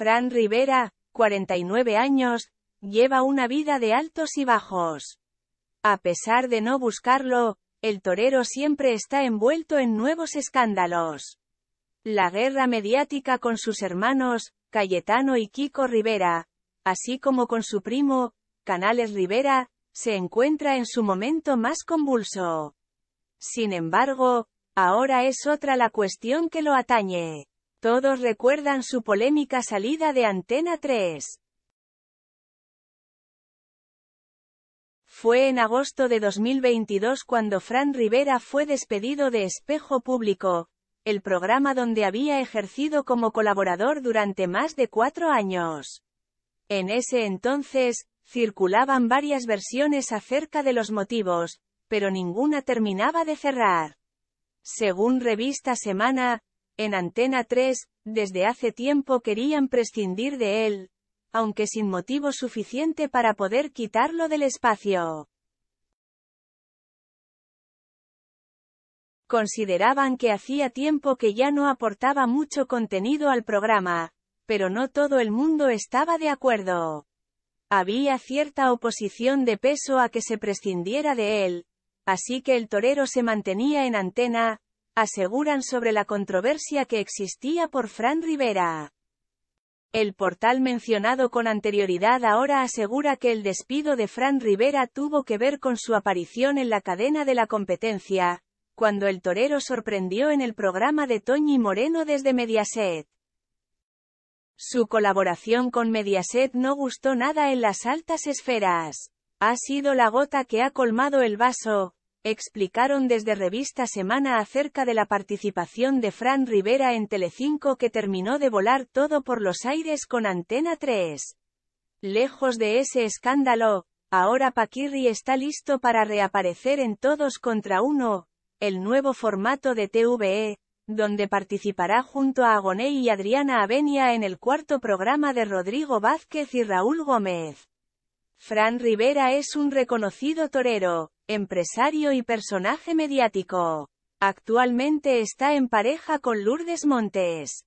Fran Rivera, 49 años, lleva una vida de altos y bajos. A pesar de no buscarlo, el torero siempre está envuelto en nuevos escándalos. La guerra mediática con sus hermanos, Cayetano y Kiko Rivera, así como con su primo, Canales Rivera, se encuentra en su momento más convulso. Sin embargo, ahora es otra la cuestión que lo atañe. Todos recuerdan su polémica salida de Antena 3. Fue en agosto de 2022 cuando Fran Rivera fue despedido de Espejo Público, el programa donde había ejercido como colaborador durante más de cuatro años. En ese entonces, circulaban varias versiones acerca de los motivos, pero ninguna terminaba de cerrar. Según Revista Semana, en Antena 3, desde hace tiempo querían prescindir de él, aunque sin motivo suficiente para poder quitarlo del espacio. Consideraban que hacía tiempo que ya no aportaba mucho contenido al programa, pero no todo el mundo estaba de acuerdo. Había cierta oposición de peso a que se prescindiera de él, así que el torero se mantenía en antena, aseguran sobre la controversia que existía por Fran Rivera. El portal mencionado con anterioridad ahora asegura que el despido de Fran Rivera tuvo que ver con su aparición en la cadena de la competencia, cuando el torero sorprendió en el programa de Toñi Moreno desde Mediaset. Su colaboración con Mediaset no gustó nada en las altas esferas. Ha sido la gota que ha colmado el vaso, explicaron desde Revista Semana acerca de la participación de Fran Rivera en Telecinco que terminó de volar todo por los aires con Antena 3. Lejos de ese escándalo, ahora Paquirri está listo para reaparecer en Todos contra Uno, el nuevo formato de TVE, donde participará junto a Agoné y Adriana Avenia en el cuarto programa de Rodrigo Vázquez y Raúl Gómez. Fran Rivera es un reconocido torero, empresario y personaje mediático. Actualmente está en pareja con Lourdes Montes.